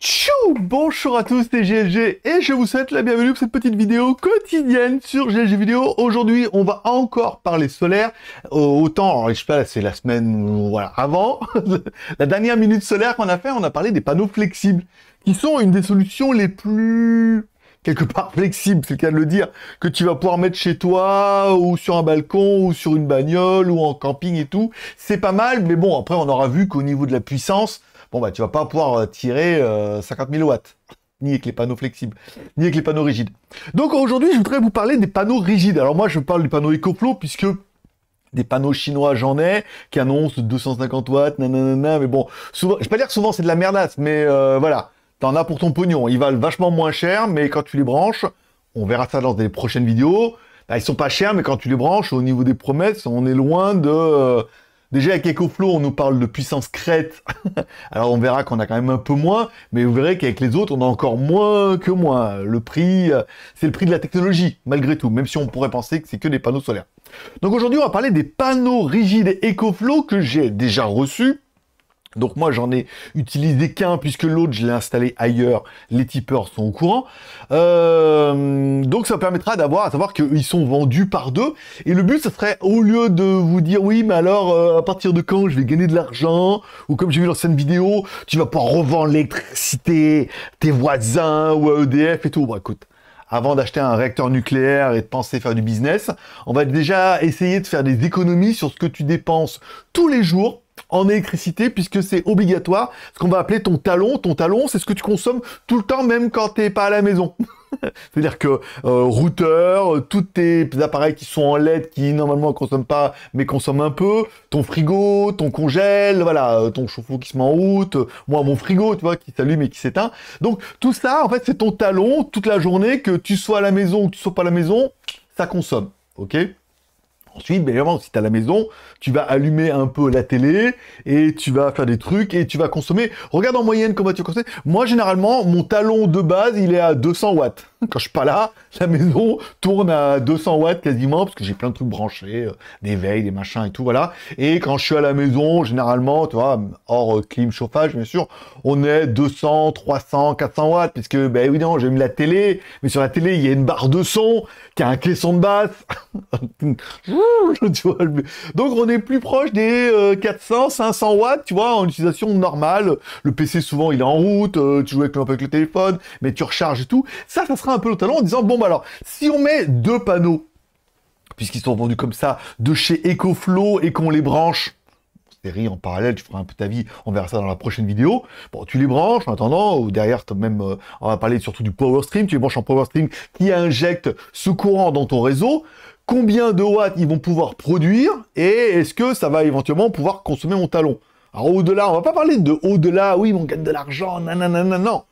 Tchou Bonjour à tous, c'est GLG et je vous souhaite la bienvenue pour cette petite vidéo quotidienne sur GLG Vidéo. Aujourd'hui, on va encore parler solaire. Autant, je sais pas, c'est la semaine avant, la dernière minute solaire qu'on a fait, on a parlé des panneaux flexibles, qui sont une des solutions les plus quelque part flexible, c'est le cas de le dire, que tu vas pouvoir mettre chez toi ou sur un balcon ou sur une bagnole ou en camping et tout. C'est pas mal, mais bon, après on aura vu qu'au niveau de la puissance, bon bah tu vas pas pouvoir euh, tirer 50 euh, 000 watts ni avec les panneaux flexibles, ni avec les panneaux rigides. Donc aujourd'hui, je voudrais vous parler des panneaux rigides. Alors moi, je parle du panneau EcoFlow puisque des panneaux chinois, j'en ai, qui annoncent 250 watts, nanana, mais bon, souvent, je vais pas dire que souvent c'est de la merdasse, mais euh, voilà a pour ton pognon. Ils valent vachement moins cher, mais quand tu les branches, on verra ça dans des prochaines vidéos, bah, ils sont pas chers, mais quand tu les branches, au niveau des promesses, on est loin de... Euh, déjà avec EcoFlow, on nous parle de puissance crête, alors on verra qu'on a quand même un peu moins, mais vous verrez qu'avec les autres, on a encore moins que moins. Le prix, euh, c'est le prix de la technologie, malgré tout, même si on pourrait penser que c'est que des panneaux solaires. Donc aujourd'hui, on va parler des panneaux rigides EcoFlow que j'ai déjà reçus, donc moi j'en ai utilisé qu'un puisque l'autre je l'ai installé ailleurs, les tipeurs sont au courant. Euh, donc ça permettra d'avoir à savoir qu'ils sont vendus par deux. Et le but ce serait au lieu de vous dire oui mais alors euh, à partir de quand je vais gagner de l'argent ou comme j'ai vu dans cette vidéo tu vas pas revendre l'électricité tes voisins ou à EDF et tout. Bon écoute avant d'acheter un réacteur nucléaire et de penser faire du business, on va déjà essayer de faire des économies sur ce que tu dépenses tous les jours en électricité puisque c'est obligatoire. Ce qu'on va appeler ton talon. Ton talon, c'est ce que tu consommes tout le temps, même quand t'es pas à la maison. C'est-à-dire que euh, routeur, euh, tous tes appareils qui sont en LED, qui normalement ne consomment pas, mais consomment un peu, ton frigo, ton congèle, voilà, euh, ton chauffe-eau qui se met en route, moi mon frigo, tu vois, qui s'allume et qui s'éteint. Donc tout ça, en fait, c'est ton talon toute la journée, que tu sois à la maison ou que tu sois pas à la maison, ça consomme, ok Ensuite, bien évidemment, si t'es à la maison, tu vas allumer un peu la télé et tu vas faire des trucs et tu vas consommer. Regarde en moyenne comment tu consommes. Moi, généralement, mon talon de base, il est à 200 watts. Quand je suis pas là, la maison tourne à 200 watts quasiment, parce que j'ai plein de trucs branchés, euh, des veilles, des machins et tout, voilà. Et quand je suis à la maison, généralement, tu vois, hors euh, clim, chauffage, bien sûr, on est 200, 300, 400 watts, puisque, ben évidemment, j'ai mis la télé, mais sur la télé, il y a une barre de son, qui a un son de basse. donc on est plus proche des 400, euh, 500 watts, tu vois, en utilisation normale. Le PC, souvent, il est en route, tu joues avec, avec le téléphone, mais tu recharges et tout. Ça, ça sera un peu le talon en disant, bon, bah alors, si on met deux panneaux, puisqu'ils sont vendus comme ça, de chez EcoFlow et qu'on les branche, série en parallèle, tu feras un peu ta vie, on verra ça dans la prochaine vidéo. Bon, tu les branches en attendant, ou derrière, toi même, euh, on va parler surtout du power stream, tu les branches en power stream qui injecte ce courant dans ton réseau. Combien de watts ils vont pouvoir produire et est-ce que ça va éventuellement pouvoir consommer mon talon Alors au-delà, on va pas parler de au-delà, oui, on gagne de l'argent, nanana, non.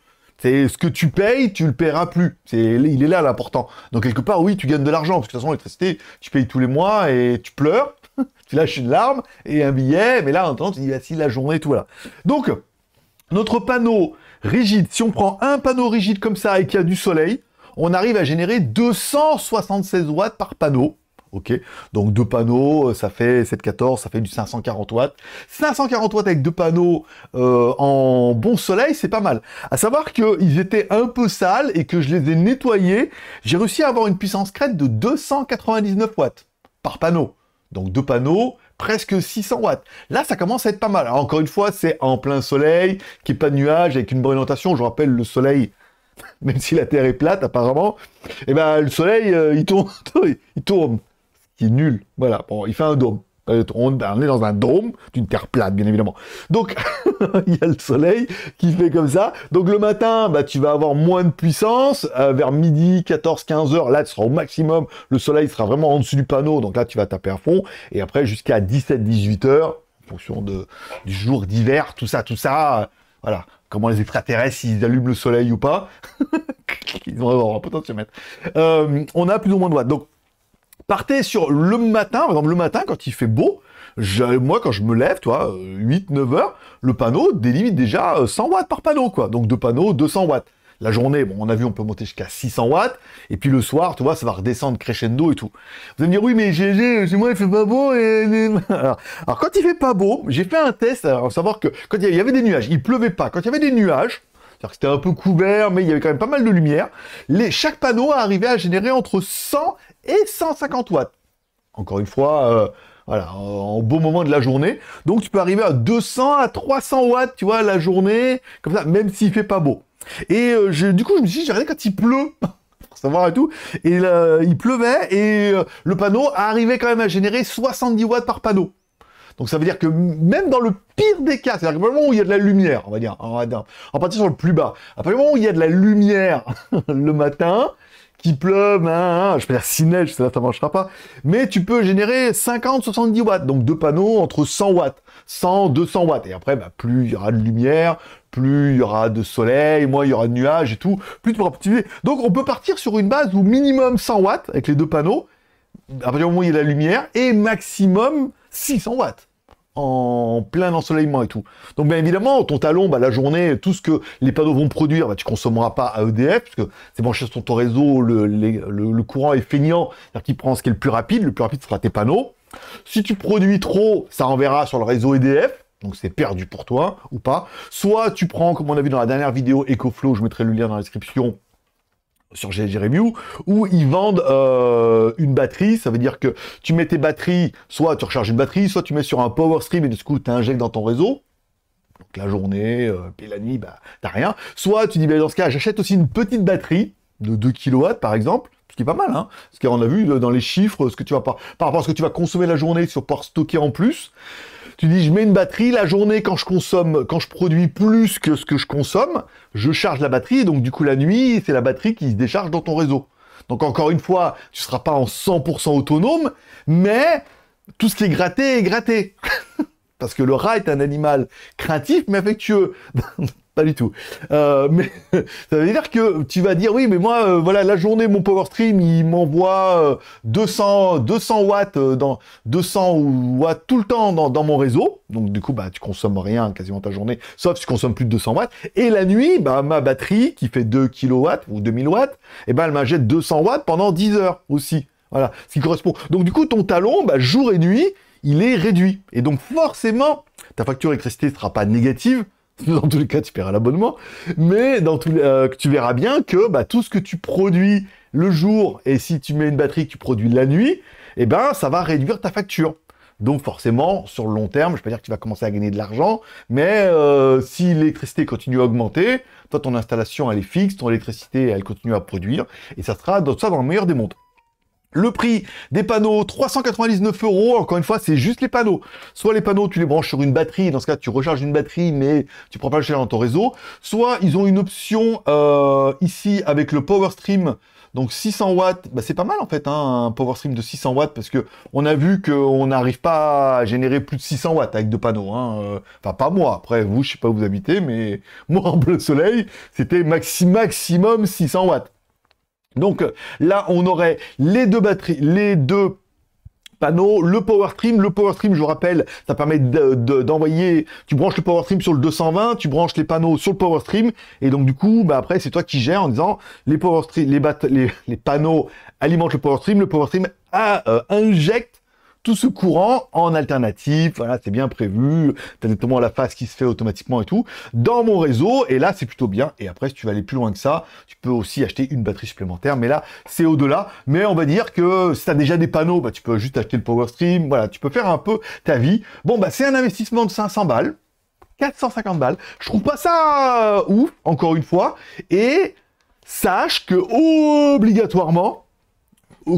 C'est ce que tu payes, tu le paieras plus. C'est il est là l'important. Donc quelque part, oui, tu gagnes de l'argent parce que de toute façon l'électricité, tu payes tous les mois et tu pleures, tu lâches une larme et un billet. Mais là, en attendant, tu dis ah, si la journée, tout voilà. Donc notre panneau rigide, si on prend un panneau rigide comme ça et qu'il y a du soleil, on arrive à générer 276 watts par panneau ok Donc deux panneaux, euh, ça fait 714, ça fait du 540 watts. 540 watts avec deux panneaux euh, en bon soleil, c'est pas mal. À savoir qu'ils étaient un peu sales et que je les ai nettoyés, j'ai réussi à avoir une puissance crête de 299 watts par panneau. Donc deux panneaux, presque 600 watts. Là, ça commence à être pas mal. encore une fois, c'est en plein soleil, qui est pas de nuages, avec une bonne orientation. Je rappelle le soleil, même si la Terre est plate apparemment, eh ben le soleil, euh, il tourne, il tourne nul. Voilà, bon, il fait un dôme. On est dans un dôme d'une terre plate, bien évidemment. Donc, il y a le soleil qui fait comme ça. Donc, le matin, bah, tu vas avoir moins de puissance. Euh, vers midi, 14, 15 heures, là, tu seras au maximum. Le soleil sera vraiment en dessus du panneau. Donc là, tu vas taper à fond. Et après, jusqu'à 17, 18 heures, en fonction de, du jour d'hiver, tout ça, tout ça. voilà comment les extraterrestres, ils allument le soleil ou pas. ils vont avoir un potentiel. Euh, on a plus ou moins de voix Donc, partez sur le matin, par exemple le matin quand il fait beau, moi quand je me lève, toi, 8-9 euh, heures, le panneau délimite déjà 100 euh, watts par panneau, quoi. Donc deux panneaux, 200 watts. La journée, bon, on a vu, on peut monter jusqu'à 600 watts. Et puis le soir, tu vois, ça va redescendre crescendo et tout. Vous allez me dire, oui, mais GG, chez moi, il fait pas beau. Alors, quand il fait pas beau, j'ai fait un test, à savoir que quand il y avait des nuages, il pleuvait pas. Quand il y avait des nuages, cest que c'était un peu couvert, mais il y avait quand même pas mal de lumière. Les, chaque panneau arrivé à générer entre 100 et 150 watts. Encore une fois, euh, voilà, en beau moment de la journée. Donc tu peux arriver à 200 à 300 watts, tu vois, la journée, comme ça, même s'il fait pas beau. Et euh, du coup, je me suis dit, j'ai regardé quand il pleut. pour savoir et tout. Et il pleuvait et euh, le panneau arrivait quand même à générer 70 watts par panneau. Donc ça veut dire que même dans le pire des cas, c'est-à-dire moment où il y a de la lumière, on va dire, on va dire, en partir sur le plus bas, à partir du moment où il y a de la lumière le matin, qui pleut, je peux dire si ça ne marchera pas, mais tu peux générer 50-70 watts, donc deux panneaux entre 100 watts, 100-200 watts, et après, bah, plus il y aura de lumière, plus il y aura de soleil, moins il y aura de nuages et tout, plus tu pourras continuer. Donc on peut partir sur une base où minimum 100 watts, avec les deux panneaux, à partir du moment où il y a de la lumière, et maximum 600 watts en plein ensoleillement et tout. Donc bien évidemment, ton talon, bah, la journée, tout ce que les panneaux vont produire, bah, tu consommeras pas à EDF, parce que c'est branché sur ton réseau, le, courant est feignant, cest à prend ce qui est le plus rapide, le plus rapide sera tes panneaux. Si tu produis trop, ça enverra sur le réseau EDF, donc c'est perdu pour toi, ou pas. Soit tu prends, comme on a vu dans la dernière vidéo EcoFlow, je mettrai le lien dans la description, sur GLG Review, où ils vendent euh, une batterie. Ça veut dire que tu mets tes batteries, soit tu recharges une batterie, soit tu mets sur un power stream et du coup, tu injectes dans ton réseau. Donc la journée, euh, puis la nuit, bah, t'as rien. Soit tu dis, bah, dans ce cas, j'achète aussi une petite batterie de 2 kW, par exemple, ce qui est pas mal, hein, parce qu'on a vu dans les chiffres, ce que tu vas par, par rapport à ce que tu vas consommer la journée, sur pouvoir stocker en plus. Tu dis, je mets une batterie, la journée, quand je consomme, quand je produis plus que ce que je consomme, je charge la batterie, donc du coup, la nuit, c'est la batterie qui se décharge dans ton réseau. Donc encore une fois, tu ne seras pas en 100% autonome, mais tout ce qui est gratté est gratté. Parce que le rat est un animal craintif mais affectueux. pas du tout. Euh, mais ça veut dire que tu vas dire oui, mais moi, euh, voilà, la journée, mon power stream, il m'envoie 200, euh, 200 watts dans 200 watts tout le temps dans, mon réseau. Donc du coup, bah, tu consommes rien quasiment ta journée, sauf si tu consommes plus de 200 watts. Et la nuit, bah, ma batterie qui fait 2 kW ou 2000 watts, et eh ben bah, elle m'ajette 200 watts pendant 10 heures aussi. Voilà, ce qui correspond. Donc du coup, ton talon, bah, jour et nuit, il est réduit. Et donc forcément, ta facture électricité ne sera pas négative dans tous les cas, tu paieras l'abonnement, mais dans euh, tu verras bien que bah, tout ce que tu produis le jour, et si tu mets une batterie que tu produis la nuit, eh ben, ça va réduire ta facture. Donc forcément, sur le long terme, je peux dire que tu vas commencer à gagner de l'argent, mais euh, si l'électricité continue à augmenter, toi, ton installation, elle est fixe, ton électricité, elle continue à produire, et ça sera dans, dans le meilleur des mondes. Le prix des panneaux, 399 euros. Encore une fois, c'est juste les panneaux. Soit les panneaux, tu les branches sur une batterie. Dans ce cas, tu recharges une batterie, mais tu prends pas le dans ton réseau. Soit ils ont une option euh, ici avec le Power Stream. Donc 600 watts, bah, c'est pas mal en fait, hein, un Power Stream de 600 watts, parce que on a vu qu'on n'arrive pas à générer plus de 600 watts avec deux panneaux. Hein. Euh, enfin, pas moi. Après, vous, je sais pas où vous habitez, mais moi en bleu soleil, c'était maxi maximum 600 watts. Donc euh, là, on aurait les deux batteries, les deux panneaux, le power stream. le power stream, je vous rappelle, ça permet d'envoyer, tu branches le power stream sur le 220, tu branches les panneaux sur le power stream. et donc du coup, bah, après, c'est toi qui gères en disant les power les, les, panneaux alimentent le power stream, le power stream ah, euh, injecte tout ce courant en alternatif, Voilà, c'est bien prévu. T'as notamment la phase qui se fait automatiquement et tout. Dans mon réseau, et là, c'est plutôt bien. Et après, si tu vas aller plus loin que ça, tu peux aussi acheter une batterie supplémentaire. Mais là, c'est au-delà. Mais on va dire que si t'as déjà des panneaux, bah, tu peux juste acheter le Power Stream. Voilà, tu peux faire un peu ta vie. Bon, bah, c'est un investissement de 500 balles. 450 balles. Je trouve pas ça euh, ouf, encore une fois. Et sache que obligatoirement,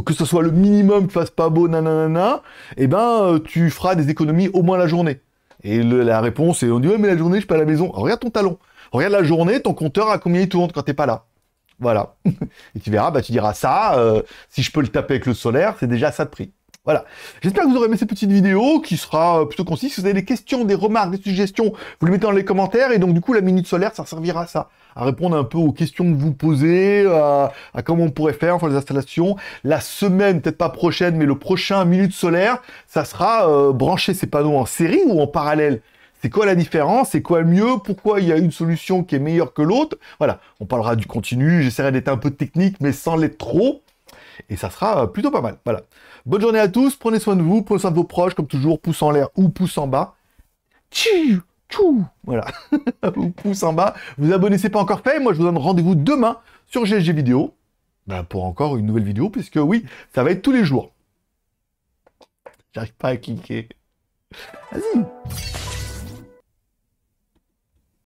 que ce soit le minimum, que fasse pas beau, nanana, et eh ben, euh, tu feras des économies au moins la journée. Et la réponse est, on dit, ouais, mais la journée, je suis pas à la maison. regarde ton talon. Regarde la journée, ton compteur, à combien il tourne quand t'es pas là. Voilà. Et tu verras, bah, tu diras ça, euh, si je peux le taper avec le solaire, c'est déjà ça de prix. Voilà. J'espère que vous aurez aimé cette petite vidéo qui sera euh, plutôt concise. Si vous avez des questions, des remarques, des suggestions, vous les mettez dans les commentaires. Et donc, du coup, la minute solaire, ça servira à ça à répondre un peu aux questions que vous posez, à, comment on pourrait faire, enfin les installations. La semaine, peut-être pas prochaine, mais le prochain Minute Solaire, ça sera euh, brancher ces panneaux en série ou en parallèle. C'est quoi la différence C'est quoi le mieux Pourquoi il y a une solution qui est meilleure que l'autre Voilà, on parlera du continu, j'essaierai d'être un peu technique, mais sans l'être trop. Et ça sera euh, plutôt pas mal. Voilà. Bonne journée à tous, prenez soin de vous, prenez soin de vos proches, comme toujours, pouce en l'air ou pouce en bas. Tchou voilà, vous pouce en bas, vous abonnez, c'est pas encore fait, moi je vous donne rendez-vous demain sur GSG Vidéo, ben, pour encore une nouvelle vidéo, puisque oui, ça va être tous les jours. J'arrive pas à cliquer. Vas-y